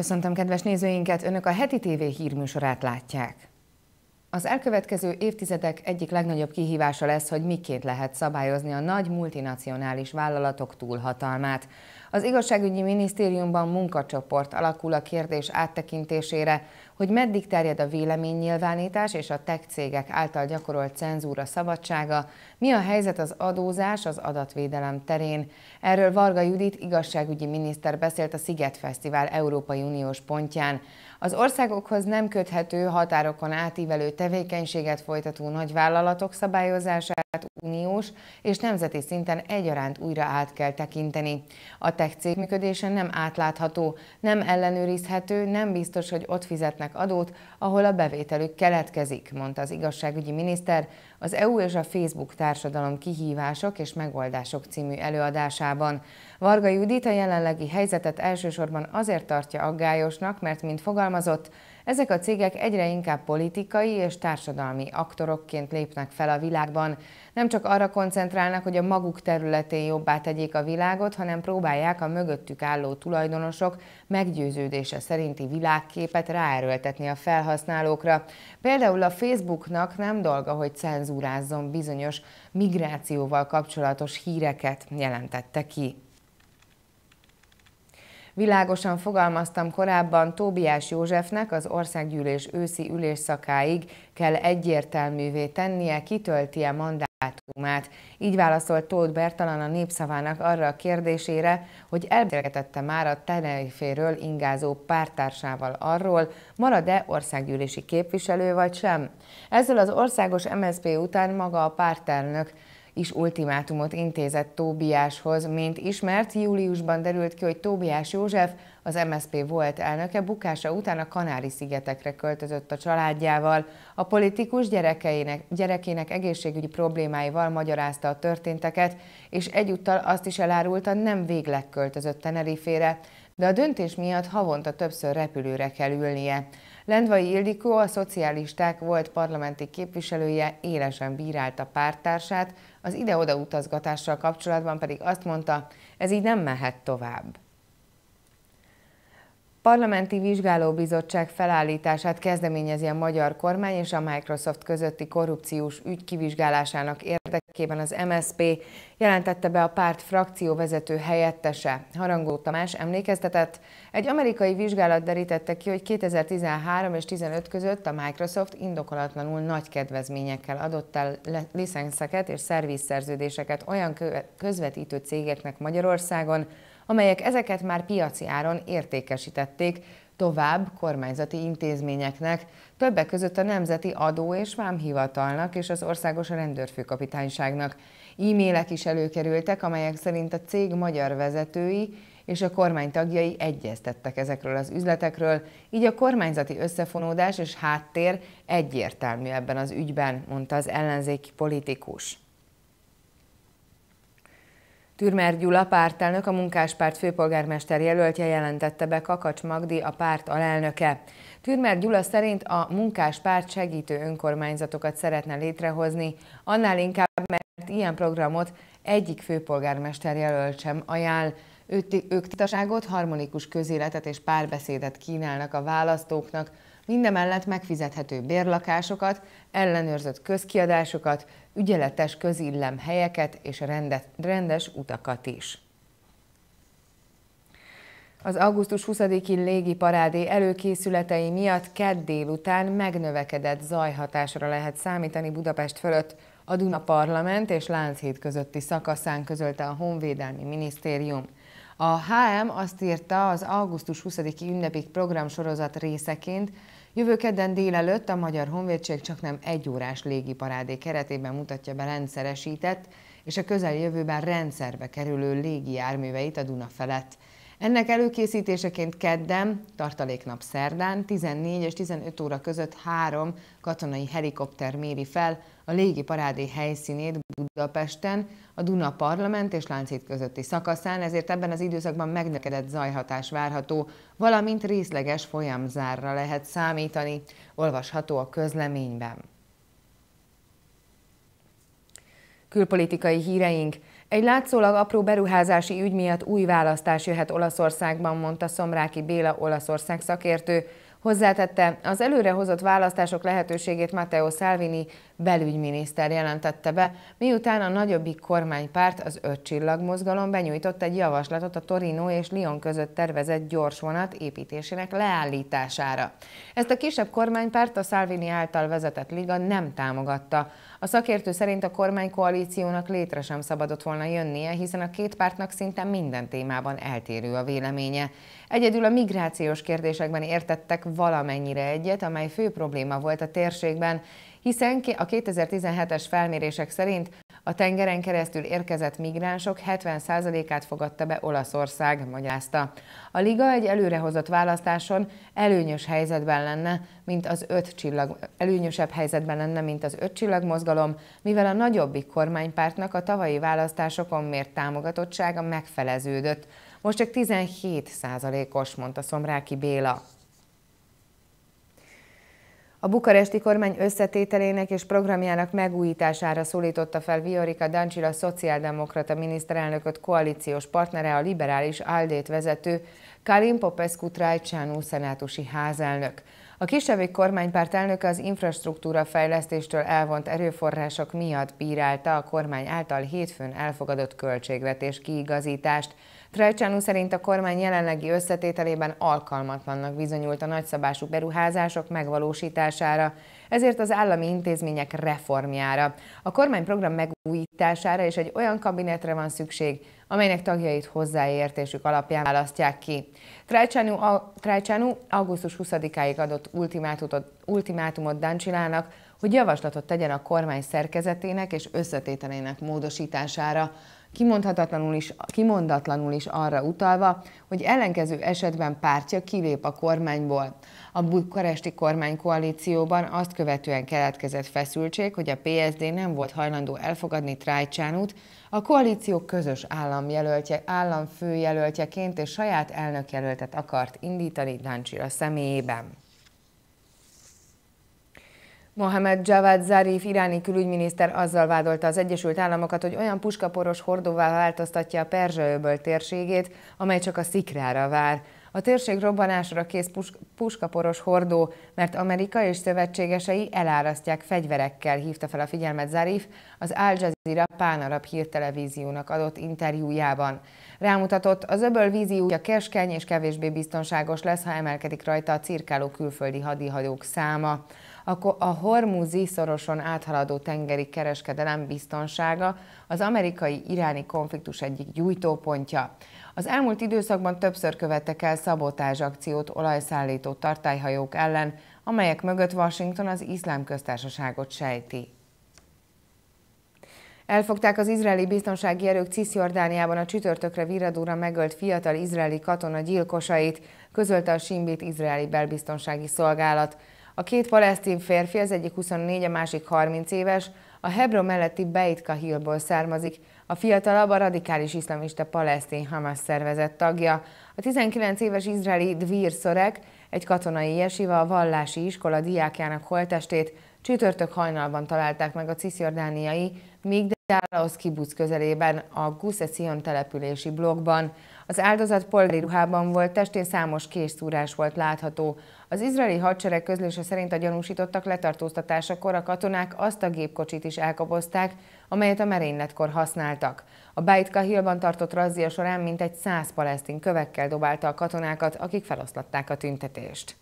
Köszöntöm kedves nézőinket, Önök a heti TV hírműsorát látják. Az elkövetkező évtizedek egyik legnagyobb kihívása lesz, hogy miként lehet szabályozni a nagy multinacionális vállalatok túlhatalmát. Az igazságügyi minisztériumban munkacsoport alakul a kérdés áttekintésére, hogy meddig terjed a véleménynyilvánítás és a tech cégek által gyakorolt cenzúra szabadsága, mi a helyzet az adózás az adatvédelem terén. Erről Varga Judit igazságügyi miniszter beszélt a Sziget Fesztivál Európai Uniós pontján. Az országokhoz nem köthető határokon átívelő tevékenységet folytató nagyvállalatok szabályozására, uniós és nemzeti szinten egyaránt újra át kell tekinteni. A tech cég működése nem átlátható, nem ellenőrizhető, nem biztos, hogy ott fizetnek adót, ahol a bevételük keletkezik, mondta az igazságügyi miniszter az EU és a Facebook társadalom kihívások és megoldások című előadásában. Varga Judit a jelenlegi helyzetet elsősorban azért tartja aggályosnak, mert, mint fogalmazott, ezek a cégek egyre inkább politikai és társadalmi aktorokként lépnek fel a világban. Nem csak arra koncentrálnak, hogy a maguk területén jobbá tegyék a világot, hanem próbálják a mögöttük álló tulajdonosok meggyőződése szerinti világképet ráerőltetni a felhasználókra. Például a Facebooknak nem dolga, hogy cenzúrázzon bizonyos migrációval kapcsolatos híreket, jelentette ki. Világosan fogalmaztam korábban, Tóbiás Józsefnek az országgyűlés őszi ülésszakáig kell egyértelművé tennie, kitölti-e mandátumát. Így válaszolt Tóth Bertalan a népszavának arra a kérdésére, hogy elbeszélgetette már a Teneriféről ingázó pártársával arról, marad-e országgyűlési képviselő vagy sem. Ezzel az országos MSZP után maga a pártelnök is ultimátumot intézett Tóbiáshoz. Mint ismert, júliusban derült ki, hogy Tóbiás József, az MSZP volt elnöke, bukása után a Kanári-szigetekre költözött a családjával. A politikus gyerekeinek, gyerekének egészségügyi problémáival magyarázta a történteket, és egyúttal azt is elárulta, nem végleg költözött Tenerifére de a döntés miatt havonta többször repülőre kell ülnie. Lendvai Ildikó, a szocialisták volt parlamenti képviselője élesen bírálta pártársát, az ide-oda utazgatással kapcsolatban pedig azt mondta, ez így nem mehet tovább. Parlamenti Vizsgálóbizottság felállítását kezdeményezi a magyar kormány és a Microsoft közötti korrupciós ügy kivizsgálásának érdekében az MSP jelentette be a párt frakcióvezető helyettese. Harangó Tamás emlékeztetett, egy amerikai vizsgálat derítette ki, hogy 2013 és 2015 között a Microsoft indokolatlanul nagy kedvezményekkel adott el licenszeket és szervizszerződéseket olyan közvetítő cégeknek Magyarországon, amelyek ezeket már piaci áron értékesítették, tovább kormányzati intézményeknek, többek között a Nemzeti Adó- és Vámhivatalnak és az Országos Rendőrfőkapitányságnak. E-mailek is előkerültek, amelyek szerint a cég magyar vezetői és a kormány tagjai egyeztettek ezekről az üzletekről, így a kormányzati összefonódás és háttér egyértelmű ebben az ügyben, mondta az ellenzéki politikus. Türmer Gyula pártelnök, a munkáspárt főpolgármester jelöltje jelentette be Kakacs Magdi, a párt alelnöke. Türmer Gyula szerint a munkáspárt segítő önkormányzatokat szeretne létrehozni, annál inkább, mert ilyen programot egyik főpolgármester jelölt sem ajánl, ők titaságot, harmonikus közéletet és párbeszédet kínálnak a választóknak, mindemellett megfizethető bérlakásokat, ellenőrzött közkiadásokat, ügyeletes közillem helyeket és rendet, rendes utakat is. Az augusztus 20-i légi parádé előkészületei miatt kedd délután megnövekedett zajhatásra lehet számítani Budapest fölött. A Duna Parlament és Lánchíd közötti szakaszán közölte a Honvédelmi Minisztérium. A HM azt írta az augusztus 20-i ünnepig sorozat részeként, Jövő kedden délelőtt a Magyar Honvédség csak nem egy órás légiparádé keretében mutatja be rendszeresített és a közeljövőben rendszerbe kerülő légi járműveit a Duna felett. Ennek előkészítéseként kedden, tartaléknap szerdán 14 és 15 óra között három katonai helikopter méri fel a légi parádé helyszínét Budapesten, a Duna Parlament és Láncít közötti szakaszán, ezért ebben az időszakban megnökedett zajhatás várható, valamint részleges folyamzárra lehet számítani, olvasható a közleményben. Külpolitikai híreink. Egy látszólag apró beruházási ügy miatt új választás jöhet Olaszországban, mondta Szomráki Béla Olaszország szakértő. Hozzátette, az előrehozott választások lehetőségét Matteo Salvini belügyminiszter jelentette be, miután a nagyobbik kormánypárt, az Öt Csillag mozgalom benyújtott egy javaslatot a Torino és Lyon között tervezett gyorsvonat építésének leállítására. Ezt a kisebb kormánypárt a Salvini által vezetett liga nem támogatta. A szakértő szerint a kormánykoalíciónak létre sem szabadott volna jönnie, hiszen a két pártnak szinte minden témában eltérő a véleménye. Egyedül a migrációs kérdésekben értettek valamennyire egyet, amely fő probléma volt a térségben, hiszen a 2017-es felmérések szerint a tengeren keresztül érkezett migránsok 70%-át fogadta be Olaszország, magyarázta. A liga egy előrehozott választáson előnyös helyzetben lenne, mint az öt csillag, előnyösebb helyzetben lenne, mint az öt csillag mozgalom, mivel a nagyobbik kormánypártnak a tavalyi választásokon mért támogatottsága megfeleződött. Most csak 17 százalékos, mondta Szomráki Béla. A bukaresti kormány összetételének és programjának megújítására szólította fel Viorika Dancsila szociáldemokrata miniszterelnököt koalíciós partnere a liberális áldét vezető Karim Popescu Trajcsánú szenátusi házelnök. A kisebb kormánypárt elnöke az infrastruktúra fejlesztéstől elvont erőforrások miatt bírálta a kormány által hétfőn elfogadott költségvetés kiigazítást, Trajcsánú szerint a kormány jelenlegi összetételében alkalmatlannak bizonyult a nagyszabású beruházások megvalósítására, ezért az állami intézmények reformjára. A kormányprogram megújítására és egy olyan kabinetre van szükség, amelynek tagjait hozzáértésük alapján választják ki. Trajcsánú, augusztus 20-áig adott ultimátumot, ultimátumot Dancsilának, hogy javaslatot tegyen a kormány szerkezetének és összetételének módosítására kimondhatatlanul is, kimondatlanul is arra utalva, hogy ellenkező esetben pártja kilép a kormányból. A bukaresti kormánykoalícióban azt követően keletkezett feszültség, hogy a PSD nem volt hajlandó elfogadni Trájcsánút, a koalíció közös államjelöltje, államfőjelöltjeként és saját elnökjelöltet akart indítani Dancsira személyében. Mohamed Javad Zarif iráni külügyminiszter azzal vádolta az Egyesült Államokat, hogy olyan puskaporos hordóvá változtatja a Perzsa-öböl térségét, amely csak a szikrára vár. A térség robbanásra kész pus puskaporos hordó, mert Amerika és szövetségesei elárasztják fegyverekkel, hívta fel a figyelmet Zarif az Al Jazeera pánarab hírtelevíziónak adott interjújában. Rámutatott, az öböl víziója keskeny és kevésbé biztonságos lesz, ha emelkedik rajta a cirkáló külföldi hadihajók száma akkor a hormúzi szoroson áthaladó tengeri kereskedelem biztonsága az amerikai-iráni konfliktus egyik gyújtópontja. Az elmúlt időszakban többször követtek el szabotázs akciót olajszállító tartályhajók ellen, amelyek mögött Washington az iszlám köztársaságot sejti. Elfogták az izraeli biztonsági erők Cisjordániában a csütörtökre viradóra megölt fiatal izraeli katona gyilkosait, közölte a Simbit izraeli belbiztonsági szolgálat. A két palesztin férfi, az egyik 24, a másik 30 éves, a Hebron melletti Beit Kahilból származik, a fiatalabb a radikális iszlamista palesztin Hamas szervezet tagja. A 19 éves izraeli Dvir Szorek egy katonai jesiva a vallási iskola diákjának holtestét Csütörtök hajnalban találták meg a cisjordániai, míg Dálaosz kibuc közelében, a Guszecion települési blokkban. Az áldozat polgári ruhában volt, testén számos készúrás volt látható. Az izraeli hadsereg közlése szerint a gyanúsítottak letartóztatásakor a katonák azt a gépkocsit is elkobozták, amelyet a merényletkor használtak. A Beit Kahilban tartott razzia során mintegy száz palesztin kövekkel dobálta a katonákat, akik feloszlatták a tüntetést.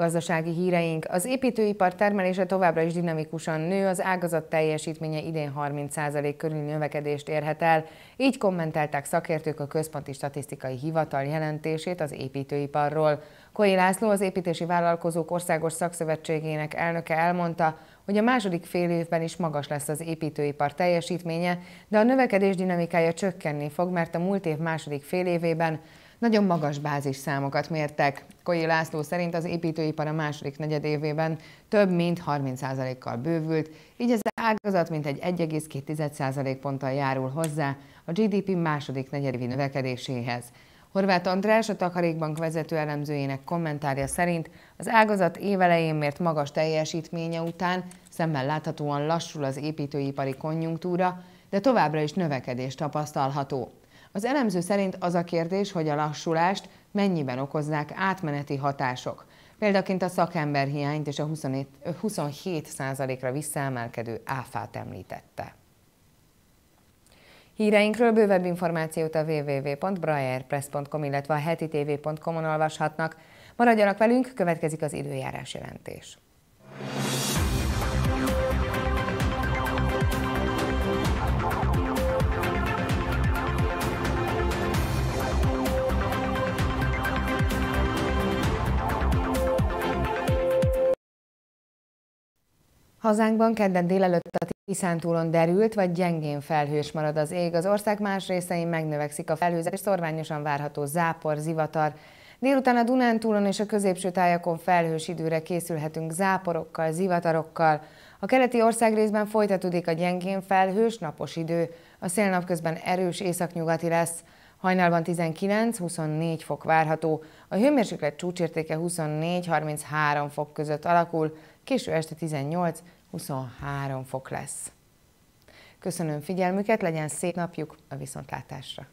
Gazdasági híreink. Az építőipar termelése továbbra is dinamikusan nő, az ágazat teljesítménye idén 30% körül növekedést érhet el. Így kommentelták szakértők a Központi Statisztikai Hivatal jelentését az építőiparról. Koi László, az Építési Vállalkozók Országos Szakszövetségének elnöke elmondta, hogy a második fél évben is magas lesz az építőipar teljesítménye, de a növekedés dinamikája csökkenni fog, mert a múlt év második fél évében nagyon magas bázisszámokat mértek. Koyi László szerint az építőipar a második negyedévében több mint 30%-kal bővült, így az ágazat mintegy 1,2% ponttal járul hozzá a GDP második negyedévi növekedéséhez. Horváth András, a Takarékbank vezető elemzőjének kommentárja szerint az ágazat évelején mért magas teljesítménye után szemmel láthatóan lassul az építőipari konjunktúra, de továbbra is növekedés tapasztalható. Az elemző szerint az a kérdés, hogy a lassulást mennyiben okozzák átmeneti hatások. Példaként a hiányt és a 27%-ra visszaemelkedő áfát említette. Híreinkről bővebb információt a www.braerpress.com, illetve a tvcom on olvashatnak. Maradjanak velünk, következik az időjárás jelentés. Hazánkban kedden délelőtt a Tiszántúlon derült, vagy gyengén felhős marad az ég. Az ország más részein megnövekszik a felhőzet, és szorványosan várható zápor, zivatar. Délután a Dunántúlon és a középső tájakon felhős időre készülhetünk záporokkal, zivatarokkal. A keleti részben folytatódik a gyengén felhős napos idő, a szél napközben erős északnyugati lesz. Hajnalban 19-24 fok várható, a hőmérséklet csúcsértéke 24-33 fok között alakul, késő este 18-23 fok lesz. Köszönöm figyelmüket, legyen szép napjuk a viszontlátásra!